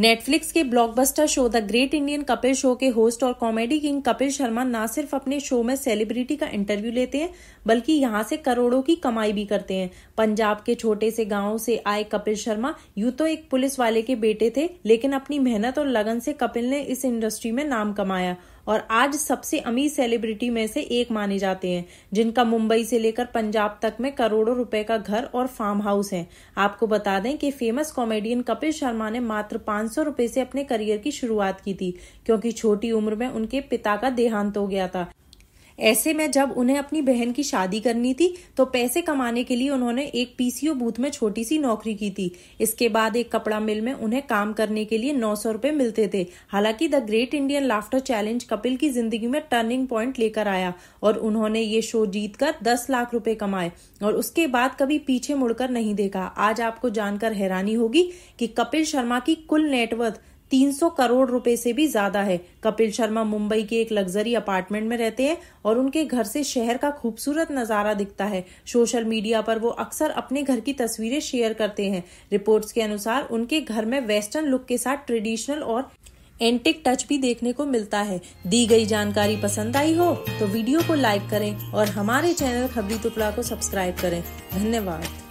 Netflix के blockbuster show the great Indian Kapil show के host और कॉमेडी किंग कपिल शर्मा न सिर्फ अपने शो में सेलिब्रिटी का इंटरव्यू लेते हैं बल्कि यहाँ से करोड़ों की कमाई भी करते हैं पंजाब के छोटे से गांव से आए कपिल शर्मा यूं तो एक पुलिस वाले के बेटे थे लेकिन अपनी मेहनत और लगन से कपिल ने इस इंडस्ट्री में नाम कमाया और आज सबसे अमीर सेलिब्रिटी में से एक माने जाते हैं जिनका मुंबई से लेकर पंजाब तक में करोड़ों रुपए का घर और फार्म हाउस है आपको बता दें कि फेमस कॉमेडियन कपिल शर्मा ने मात्र पांच सौ से अपने करियर की शुरुआत की थी क्योंकि छोटी उम्र में उनके पिता का देहांत हो गया था ऐसे में जब उन्हें अपनी बहन की शादी करनी थी तो पैसे कमाने के लिए उन्होंने एक पीसीओ बूथ में छोटी सी नौकरी की थी इसके बाद एक कपड़ा मिल में उन्हें काम करने के लिए नौ सौ रूपए मिलते थे हालांकि the great Indian laughter challenge Kapil की जिंदगी में टर्निंग प्वाइंट लेकर आया और उन्होंने ये शो जीत कर दस लाख रूपए कमाए और उसके बाद कभी पीछे मुड़कर नहीं देखा आज आपको जानकर हैरानी होगी कि कपिल शर्मा की कुल नेटवर्थ 300 करोड़ रुपए से भी ज्यादा है कपिल शर्मा मुंबई के एक लग्जरी अपार्टमेंट में रहते हैं और उनके घर से शहर का खूबसूरत नजारा दिखता है सोशल मीडिया पर वो अक्सर अपने घर की तस्वीरें शेयर करते हैं रिपोर्ट्स के अनुसार उनके घर में वेस्टर्न लुक के साथ ट्रेडिशनल और एंटिक टच भी देखने को मिलता है दी गई जानकारी पसंद आई हो तो वीडियो को लाइक करें और हमारे चैनल खबरी टुकड़ा को सब्सक्राइब करें धन्यवाद